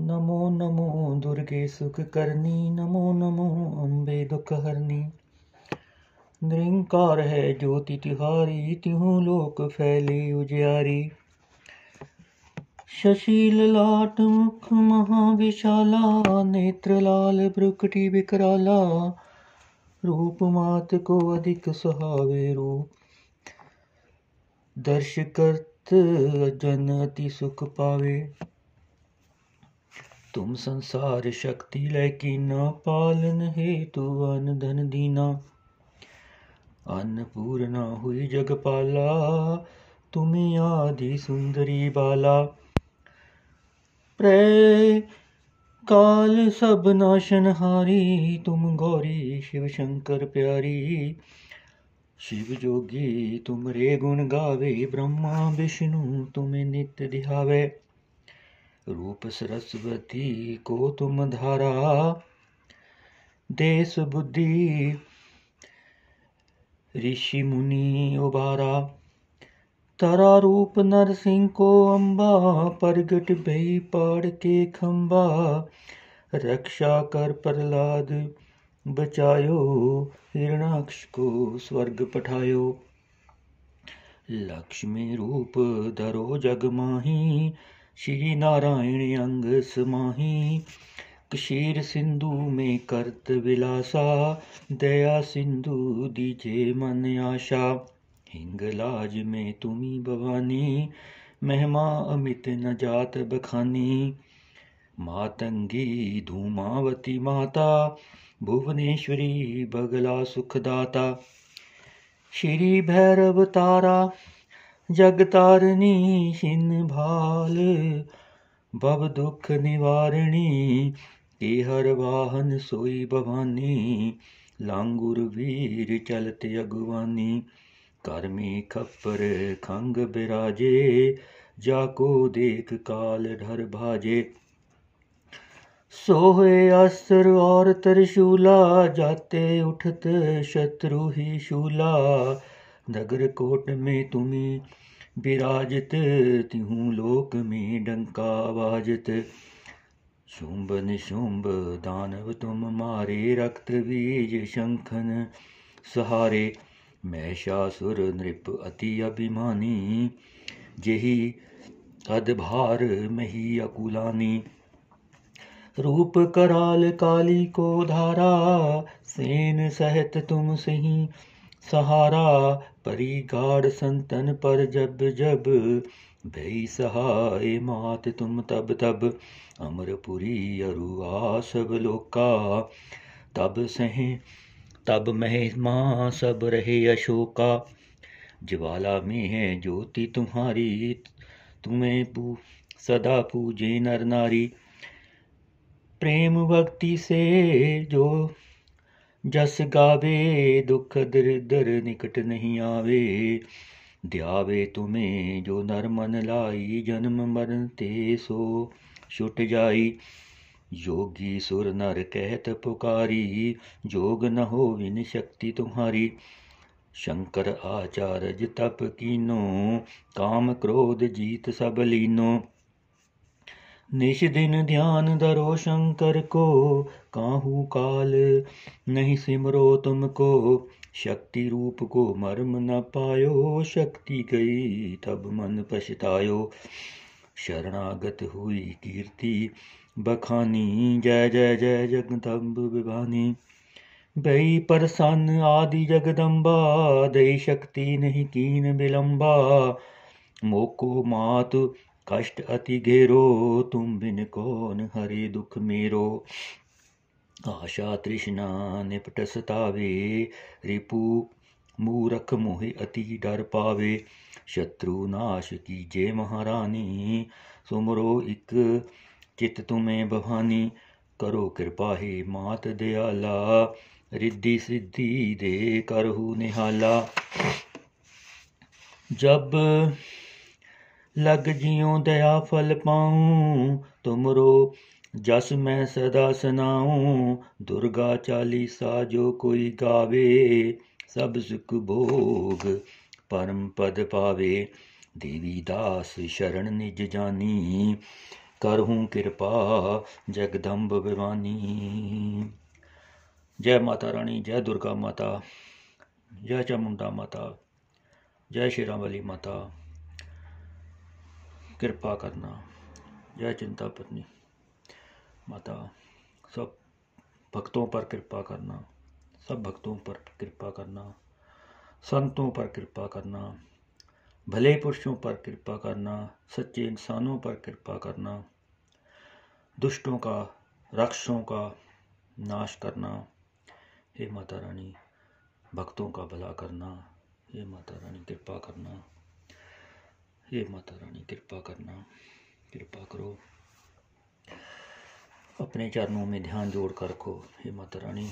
नमो नमो दुर्गे सुख करनी नमो नमो अम्बे दुख हरनी निरंकार है ज्योति तिहारी तिहु लोक फैली उजियारी शशील लाट मुख महाविशाला नेत्र लाल ब्रुकटी विकराला रूप मात को अधिक सुहावे रूप दर्श करत जन अति सुख पावे ਤੁਮ ਸੰਸਾਰ ਸ਼ਕਤੀ ਲੈ ਕੀਨਾ ਪਾਲਨ ਹੇਤੂ ਅਨ ਧਨ ਦੀਨਾ ਅਨਪੂਰਨਾ ਹੋਈ ਜਗਪਾਲਾ ਤੁਮੀ ਆਦੀ ਸੁੰਦਰੀ ਬਾਲਾ ਪ੍ਰੇ ਕਾਲ ਸਭ ਨਾਸ਼ਨ ਹਾਰੀ ਤੁਮ ਗੋਰੀ ਸ਼ਿਵ ਸ਼ੰਕਰ ਪਿਆਰੀ ਸ਼ਿਵ ਜੋਗੀ ਤੁਮਰੇ ਗੁਣ ਗਾਵੇ ਬ੍ਰਹਮਾ ਵਿਸ਼ਨੂੰ ਤੁਮੇ ਨਿਤ ਦਿਹਾਵੇ रूप सरस्वती को तुम धारा देश बुद्धि ऋषि मुनि उबारा तरा रूप नरसिंह को अम्बा परगट भई पाड़ के खम्बा रक्षा कर प्रहलाद बचायो हिरणाक्ष को स्वर्ग पठायो लक्ष्मी रूप धरो जग माही श्री नारायण अंग समाही कशीर सिंधु में करत विलासा दया सिंधु दीजे मन आशा हिंगलाज में तुम्हें भवानी महिमा अमित न जात बखानी मातंगी धूमावती माता भुवनेश्वरी बगला सुखदाता श्री भैरव तारा ਜਗ ਤਾਰਨੀ ਛਿਨ ਭਾਲ ਬਬ ਦੁਖ ਨਿਵਾਰਣੀ ਤੇ ਹਰ ਵਾਹਨ ਸੋਈ ਭਵਾਨੀ ਲਾਂਗੁਰ ਵੀਰ ਚਲਤ ਅਗਵਾਨੀ ਕਰਮੀ ਖੱਪਰ ਖੰਗ ਬਿਰਾਜੇ ਜਾ ਕੋ ਦੇਖ ਕਾਲ ਢਰ ਭਾਜੇ ਸੋਹੇ ਅਸਰ ਔਰ ਤਰਸ਼ੂਲਾ ਜਾਤੇ ਉਠਤ ਸ਼ਤਰੂ ਹੀ ਸ਼ੂਲਾ नगर कोट में तुम्हें विराजत तिहूँ लोक में डंका बाजत शुंब निशुंब दानव तुम मारे रक्त बीज शंखन सहारे महिषासुर नृप अति अभिमानी जेहि अदभार मही अकुलानी रूप कराल काली को धारा सेन सहत तुम सही से सहारा परी गाढ़ संतन पर जब जब भई सहाय मात तुम तब तब अमरपुरी अरुआ सब लोका तब सहे तब महिमा सब रहे अशोका ज्वाला में है ज्योति तुम्हारी तुम्हें पू सदा पूजे नर नारी प्रेम भक्ति से जो ਜਸ ਗਾਵੇ ਦੁਖ ਦਰਦਰ ਨਿਕਟ ਨਹੀਂ ਆਵੇ ਦਿਆਵੇ ਤੁਮੇ ਜੋ ਨਰ ਮਨ ਲਾਈ ਜਨਮ ਮਰਨ ਤੇ ਸੋ ਛੁੱਟ ਜਾਈ योगी ਸੁਰ ਨਰ ਕਹਿਤ ਪੁਕਾਰੀ ਜੋਗ ਨ ਹੋ ਵਿਨ ਸ਼ਕਤੀ ਤੁਮਾਰੀ ਸ਼ੰਕਰ ਆਚਾਰਜ ਤਪ ਕੀਨੋ ਕਾਮ ਕ੍ਰੋਧ ਜੀਤ ਸਭ ਲੀਨੋ निश दिन ध्यान धरो शंकर को काहू काल नहीं सिमरो तुमको शक्ति रूप को मर्म न पायो शक्ति गई तब मन पछतायो शरणागत हुई कीर्ति बखानी जय जय जय जगदम्ब विभानी बई परसन आदि जगदम्बा दई शक्ति नहीं कीन विलम्बा मोको मात कष्ट अति घेरो तुम बिन कौन हरे दुख मेरो आशा तृष्णा निपट सतावे रिपु मूरख मोहे अति डर पावे शत्रु नाश की जय महारानी सुमरो इक चित तुम्हें भवानी करो कृपा हे मात दयाला रिद्धि सिद्धि दे करहु निहाला जब ਲਗ ਜਿਉ ਦਇਆ ਫਲ ਪਾਉ ਤੁਮਰੋ ਜਸ ਮੈਂ ਸਦਾ ਸੁਨਾਉ ਦੁਰਗਾ ਚਾਲੀਸਾ ਜੋ ਕੋਈ ਗਾਵੇ ਸਭ ਸੁਖ ਭੋਗ ਪਰਮ ਪਦ ਪਾਵੇ ਦੇਵੀ ਦਾਸ ਸ਼ਰਨ ਨਿਜ ਜਾਨੀ ਕਰਹੁ ਕਿਰਪਾ ਜਗਦੰਬ ਬਿਵਾਨੀ ਜੈ ਮਾਤਾ ਰਾਣੀ ਜੈ ਦੁਰਗਾ ਮਾਤਾ ਜੈ ਚਮੁੰਡਾ ਮਾਤਾ ਜੈ ਸ਼੍ਰੀ ਵਾਲੀ ਮਾਤਾ कृपा करना यह चिंता पत्नी माता सब भक्तों पर कृपा करना सब भक्तों पर कृपा करना संतों पर कृपा करना भले पुरुषों पर कृपा करना सच्चे इंसानों पर कृपा करना दुष्टों का रक्षों का नाश करना हे माता रानी भक्तों का भला करना हे माता रानी कृपा करना हे माता रानी कृपा करना कृपा करो अपने चरणों में ध्यान जोड़ कर रखो हे माता रानी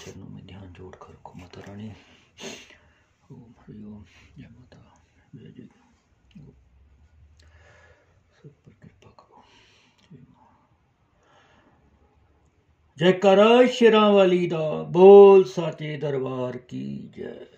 चरणों में ध्यान जोड़ कर रखो माता रानी ओम हरिओम जय माता जय जय कृपा करो जयकारा शेरा वाली दा बोल साचे दरबार की जय